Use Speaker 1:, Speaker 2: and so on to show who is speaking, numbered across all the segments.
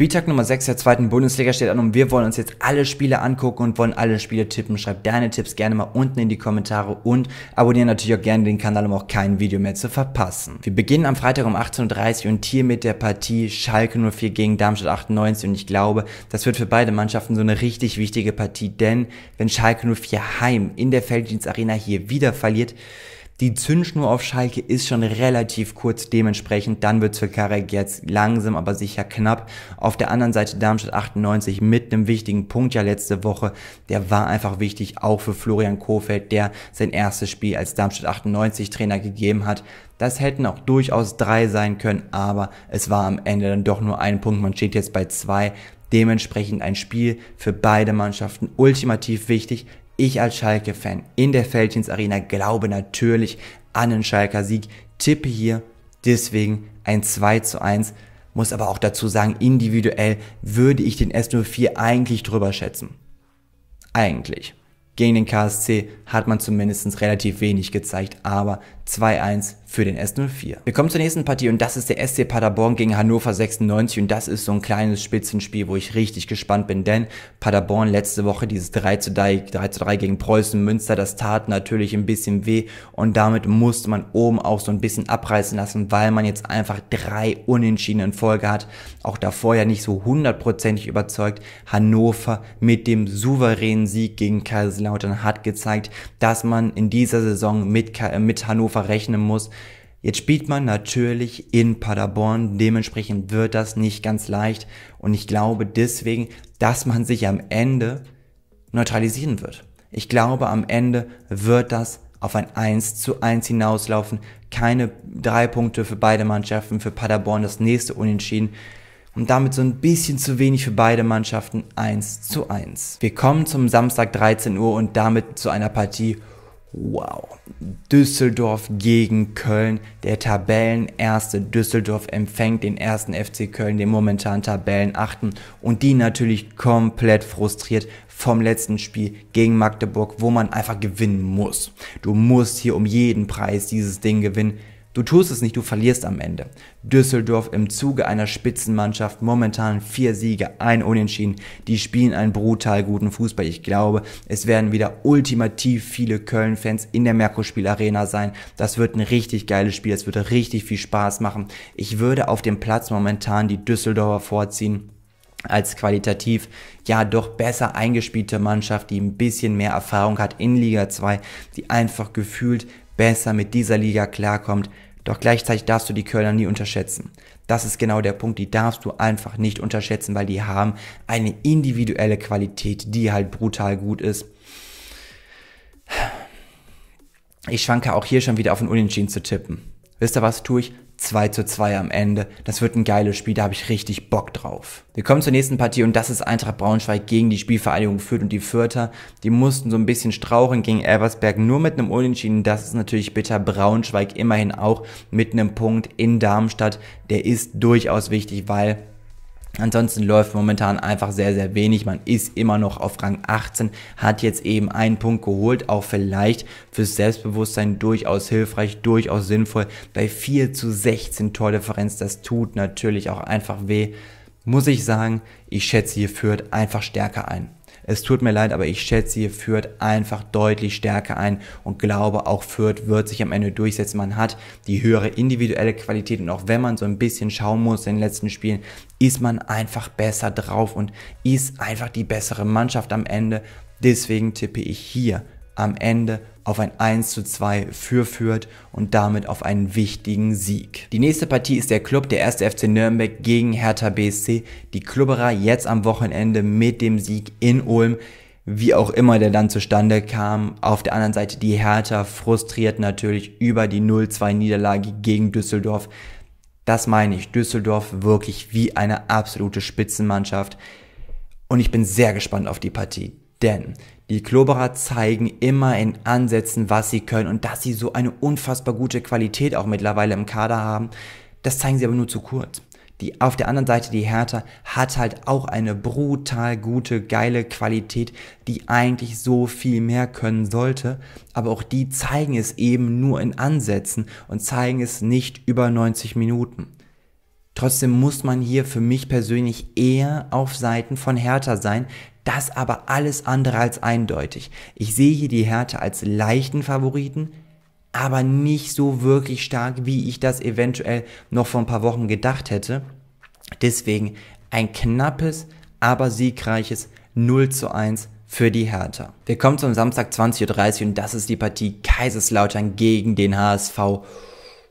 Speaker 1: Spieltag Nummer 6 der zweiten Bundesliga steht an und wir wollen uns jetzt alle Spiele angucken und wollen alle Spiele tippen. Schreib deine Tipps gerne mal unten in die Kommentare und abonniere natürlich auch gerne den Kanal, um auch kein Video mehr zu verpassen. Wir beginnen am Freitag um 18.30 Uhr und hier mit der Partie Schalke 04 gegen Darmstadt 98 und ich glaube, das wird für beide Mannschaften so eine richtig wichtige Partie, denn wenn Schalke 04 heim in der Felddienstarena hier wieder verliert, die Zündschnur auf Schalke ist schon relativ kurz, dementsprechend dann wird für Karek jetzt langsam, aber sicher knapp. Auf der anderen Seite Darmstadt 98 mit einem wichtigen Punkt ja letzte Woche, der war einfach wichtig, auch für Florian Kofeld, der sein erstes Spiel als Darmstadt 98 Trainer gegeben hat. Das hätten auch durchaus drei sein können, aber es war am Ende dann doch nur ein Punkt. Man steht jetzt bei zwei. Dementsprechend ein Spiel für beide Mannschaften ultimativ wichtig. Ich als Schalke-Fan in der Feldins Arena glaube natürlich an den Schalker Sieg, tippe hier deswegen ein 2 zu 1, muss aber auch dazu sagen, individuell würde ich den S04 eigentlich drüber schätzen. Eigentlich. Gegen den KSC hat man zumindest relativ wenig gezeigt, aber 2-1 für den S04. Wir kommen zur nächsten Partie und das ist der SC Paderborn gegen Hannover 96 und das ist so ein kleines Spitzenspiel, wo ich richtig gespannt bin, denn Paderborn letzte Woche dieses 3 zu 3, 3, 3 gegen Preußen Münster, das tat natürlich ein bisschen weh und damit musste man oben auch so ein bisschen abreißen lassen, weil man jetzt einfach drei Unentschieden in Folge hat, auch davor ja nicht so hundertprozentig überzeugt. Hannover mit dem souveränen Sieg gegen Kaiserslautern hat gezeigt, dass man in dieser Saison mit, mit Hannover verrechnen muss. Jetzt spielt man natürlich in Paderborn, dementsprechend wird das nicht ganz leicht und ich glaube deswegen, dass man sich am Ende neutralisieren wird. Ich glaube, am Ende wird das auf ein 1 zu 1 hinauslaufen. Keine drei Punkte für beide Mannschaften, für Paderborn das nächste Unentschieden und damit so ein bisschen zu wenig für beide Mannschaften 1 zu 1. Wir kommen zum Samstag 13 Uhr und damit zu einer Partie Wow. Düsseldorf gegen Köln. Der Tabellenerste Düsseldorf empfängt den ersten FC Köln, den momentan Tabellenachten. Und die natürlich komplett frustriert vom letzten Spiel gegen Magdeburg, wo man einfach gewinnen muss. Du musst hier um jeden Preis dieses Ding gewinnen. Du tust es nicht, du verlierst am Ende. Düsseldorf im Zuge einer Spitzenmannschaft, momentan vier Siege, ein Unentschieden. Die spielen einen brutal guten Fußball. Ich glaube, es werden wieder ultimativ viele Köln-Fans in der Merkur-Spiel Arena sein. Das wird ein richtig geiles Spiel, es wird richtig viel Spaß machen. Ich würde auf dem Platz momentan die Düsseldorfer vorziehen als qualitativ ja doch besser eingespielte Mannschaft, die ein bisschen mehr Erfahrung hat in Liga 2, die einfach gefühlt besser mit dieser Liga klarkommt. Doch gleichzeitig darfst du die Kölner nie unterschätzen. Das ist genau der Punkt, die darfst du einfach nicht unterschätzen, weil die haben eine individuelle Qualität, die halt brutal gut ist. Ich schwanke auch hier schon wieder auf den Unentschieden zu tippen. Wisst ihr was, tue ich? 2 zu 2 am Ende. Das wird ein geiles Spiel, da habe ich richtig Bock drauf. Wir kommen zur nächsten Partie und das ist Eintracht Braunschweig gegen die Spielvereinigung Fürth und die Fürther. Die mussten so ein bisschen strauchen gegen Elversberg, nur mit einem Unentschieden. Das ist natürlich bitter. Braunschweig immerhin auch mit einem Punkt in Darmstadt. Der ist durchaus wichtig, weil Ansonsten läuft momentan einfach sehr, sehr wenig. Man ist immer noch auf Rang 18, hat jetzt eben einen Punkt geholt, auch vielleicht fürs Selbstbewusstsein durchaus hilfreich, durchaus sinnvoll. Bei 4 zu 16 Tordifferenz, das tut natürlich auch einfach weh. Muss ich sagen, ich schätze hier führt einfach stärker ein. Es tut mir leid, aber ich schätze hier Fürth einfach deutlich stärker ein und glaube, auch Fürth wird sich am Ende durchsetzen. Man hat die höhere individuelle Qualität und auch wenn man so ein bisschen schauen muss in den letzten Spielen, ist man einfach besser drauf und ist einfach die bessere Mannschaft am Ende. Deswegen tippe ich hier am Ende auf ein 1 zu 2 für und damit auf einen wichtigen Sieg. Die nächste Partie ist der Club der 1. FC Nürnberg gegen Hertha BSC. Die Klubberer jetzt am Wochenende mit dem Sieg in Ulm wie auch immer der dann zustande kam. Auf der anderen Seite die Hertha frustriert natürlich über die 0-2 Niederlage gegen Düsseldorf. Das meine ich, Düsseldorf wirklich wie eine absolute Spitzenmannschaft. Und ich bin sehr gespannt auf die Partie, denn die Kloberer zeigen immer in Ansätzen, was sie können und dass sie so eine unfassbar gute Qualität auch mittlerweile im Kader haben. Das zeigen sie aber nur zu kurz. Die, auf der anderen Seite, die Hertha hat halt auch eine brutal gute, geile Qualität, die eigentlich so viel mehr können sollte. Aber auch die zeigen es eben nur in Ansätzen und zeigen es nicht über 90 Minuten. Trotzdem muss man hier für mich persönlich eher auf Seiten von Hertha sein, das aber alles andere als eindeutig. Ich sehe hier die Härte als leichten Favoriten, aber nicht so wirklich stark, wie ich das eventuell noch vor ein paar Wochen gedacht hätte. Deswegen ein knappes, aber siegreiches 0 zu 1 für die Hertha. Wir kommen zum Samstag 20.30 Uhr und das ist die Partie Kaiserslautern gegen den HSV.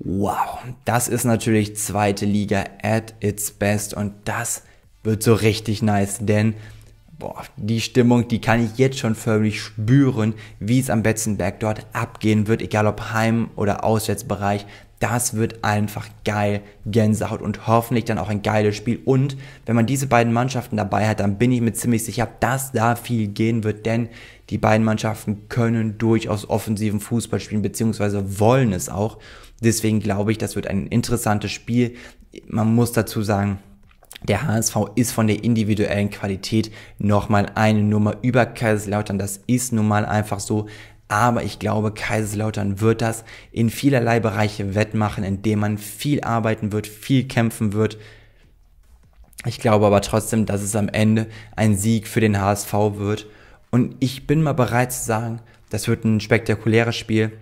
Speaker 1: Wow, das ist natürlich zweite Liga at its best und das wird so richtig nice, denn boah, die Stimmung, die kann ich jetzt schon förmlich spüren, wie es am Betzenberg dort abgehen wird, egal ob Heim- oder Auswärtsbereich. Das wird einfach geil, Gänsehaut und hoffentlich dann auch ein geiles Spiel. Und wenn man diese beiden Mannschaften dabei hat, dann bin ich mir ziemlich sicher, dass da viel gehen wird, denn die beiden Mannschaften können durchaus offensiven Fußball spielen, beziehungsweise wollen es auch. Deswegen glaube ich, das wird ein interessantes Spiel. Man muss dazu sagen, der HSV ist von der individuellen Qualität nochmal eine Nummer über Kaiserslautern. Das ist nun mal einfach so. Aber ich glaube, Kaiserslautern wird das in vielerlei Bereiche wettmachen, indem man viel arbeiten wird, viel kämpfen wird. Ich glaube aber trotzdem, dass es am Ende ein Sieg für den HSV wird. Und ich bin mal bereit zu sagen, das wird ein spektakuläres Spiel.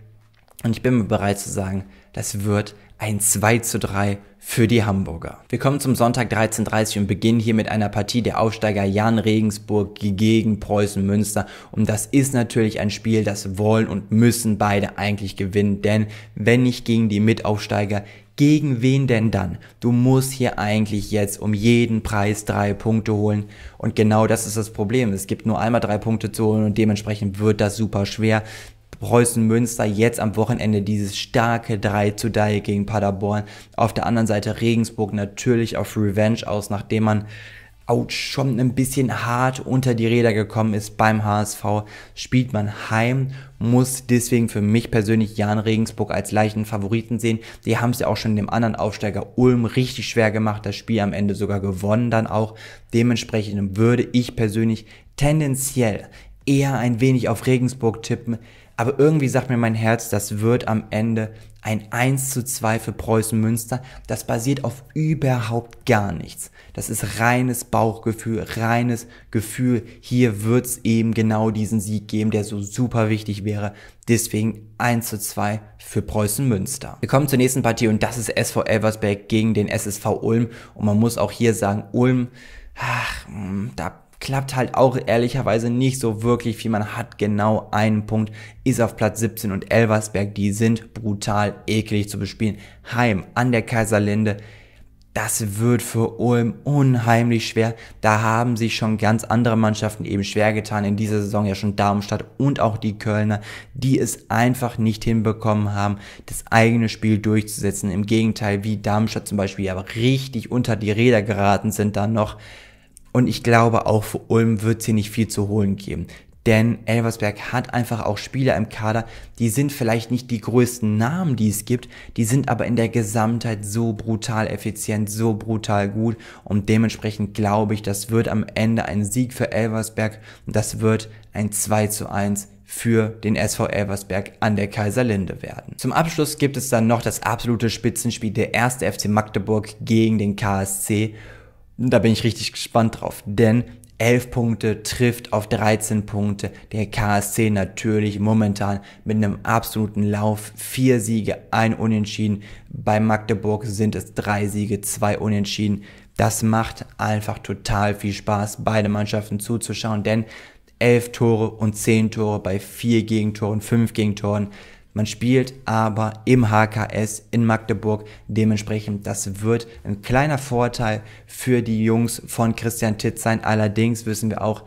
Speaker 1: Und ich bin bereit zu sagen, das wird ein 2 zu 3 für die Hamburger. Wir kommen zum Sonntag 13.30 Uhr und beginnen hier mit einer Partie der Aufsteiger Jan Regensburg gegen Preußen Münster. Und das ist natürlich ein Spiel, das wollen und müssen beide eigentlich gewinnen. Denn wenn nicht gegen die Mitaufsteiger, gegen wen denn dann? Du musst hier eigentlich jetzt um jeden Preis drei Punkte holen. Und genau das ist das Problem. Es gibt nur einmal drei Punkte zu holen und dementsprechend wird das super schwer. Preußen Münster jetzt am Wochenende dieses starke 3 zu 3 gegen Paderborn. Auf der anderen Seite Regensburg natürlich auf Revenge aus, nachdem man ouch, schon ein bisschen hart unter die Räder gekommen ist beim HSV, spielt man heim, muss deswegen für mich persönlich Jan Regensburg als leichten Favoriten sehen. Die haben es ja auch schon dem anderen Aufsteiger Ulm richtig schwer gemacht, das Spiel am Ende sogar gewonnen dann auch. Dementsprechend würde ich persönlich tendenziell eher ein wenig auf Regensburg tippen, aber irgendwie sagt mir mein Herz, das wird am Ende ein 1 zu 2 für Preußen Münster. Das basiert auf überhaupt gar nichts. Das ist reines Bauchgefühl, reines Gefühl. Hier wird's eben genau diesen Sieg geben, der so super wichtig wäre. Deswegen 1 zu 2 für Preußen Münster. Wir kommen zur nächsten Partie und das ist SV Elversberg gegen den SSV Ulm. Und man muss auch hier sagen, Ulm, ach, mm, da klappt halt auch ehrlicherweise nicht so wirklich viel. Man hat genau einen Punkt, ist auf Platz 17 und Elversberg, die sind brutal eklig zu bespielen. Heim an der Kaiserlinde. Das wird für Ulm unheimlich schwer. Da haben sich schon ganz andere Mannschaften eben schwer getan. In dieser Saison ja schon Darmstadt und auch die Kölner, die es einfach nicht hinbekommen haben, das eigene Spiel durchzusetzen. Im Gegenteil, wie Darmstadt zum Beispiel aber richtig unter die Räder geraten sind dann noch. Und ich glaube, auch für Ulm wird es hier nicht viel zu holen geben. Denn Elversberg hat einfach auch Spieler im Kader, die sind vielleicht nicht die größten Namen, die es gibt, die sind aber in der Gesamtheit so brutal effizient, so brutal gut und dementsprechend glaube ich, das wird am Ende ein Sieg für Elversberg und das wird ein 2 zu 1 für den SV Elversberg an der Kaiserlinde werden. Zum Abschluss gibt es dann noch das absolute Spitzenspiel der erste FC Magdeburg gegen den KSC da bin ich richtig gespannt drauf, denn 11 Punkte trifft auf 13 Punkte. Der KSC natürlich momentan mit einem absoluten Lauf. Vier Siege, ein Unentschieden. Bei Magdeburg sind es drei Siege, zwei Unentschieden. Das macht einfach total viel Spaß, beide Mannschaften zuzuschauen, denn 11 Tore und 10 Tore bei 4 Gegentoren, 5 Gegentoren man spielt aber im HKS in Magdeburg. Dementsprechend, das wird ein kleiner Vorteil für die Jungs von Christian Titz sein. Allerdings wissen wir auch,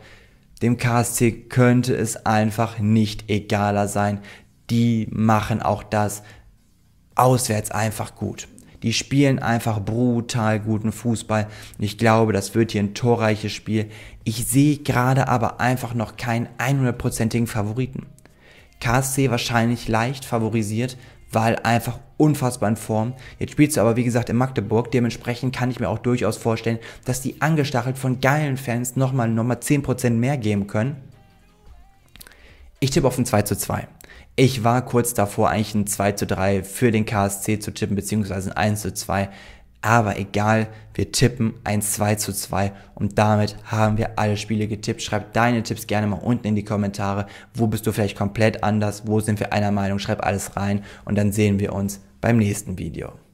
Speaker 1: dem KSC könnte es einfach nicht egaler sein. Die machen auch das auswärts einfach gut. Die spielen einfach brutal guten Fußball. Ich glaube, das wird hier ein torreiches Spiel. Ich sehe gerade aber einfach noch keinen 100%igen Favoriten. KSC wahrscheinlich leicht favorisiert, weil einfach unfassbar in Form. Jetzt spielst du aber, wie gesagt, in Magdeburg. Dementsprechend kann ich mir auch durchaus vorstellen, dass die angestachelt von geilen Fans nochmal, nochmal 10% mehr geben können. Ich tippe auf ein 2 zu 2. Ich war kurz davor, eigentlich ein 2 zu 3 für den KSC zu tippen, beziehungsweise ein 1 zu 2. Aber egal, wir tippen ein 2 zu 2 und damit haben wir alle Spiele getippt. Schreib deine Tipps gerne mal unten in die Kommentare. Wo bist du vielleicht komplett anders? Wo sind wir einer Meinung? Schreib alles rein und dann sehen wir uns beim nächsten Video.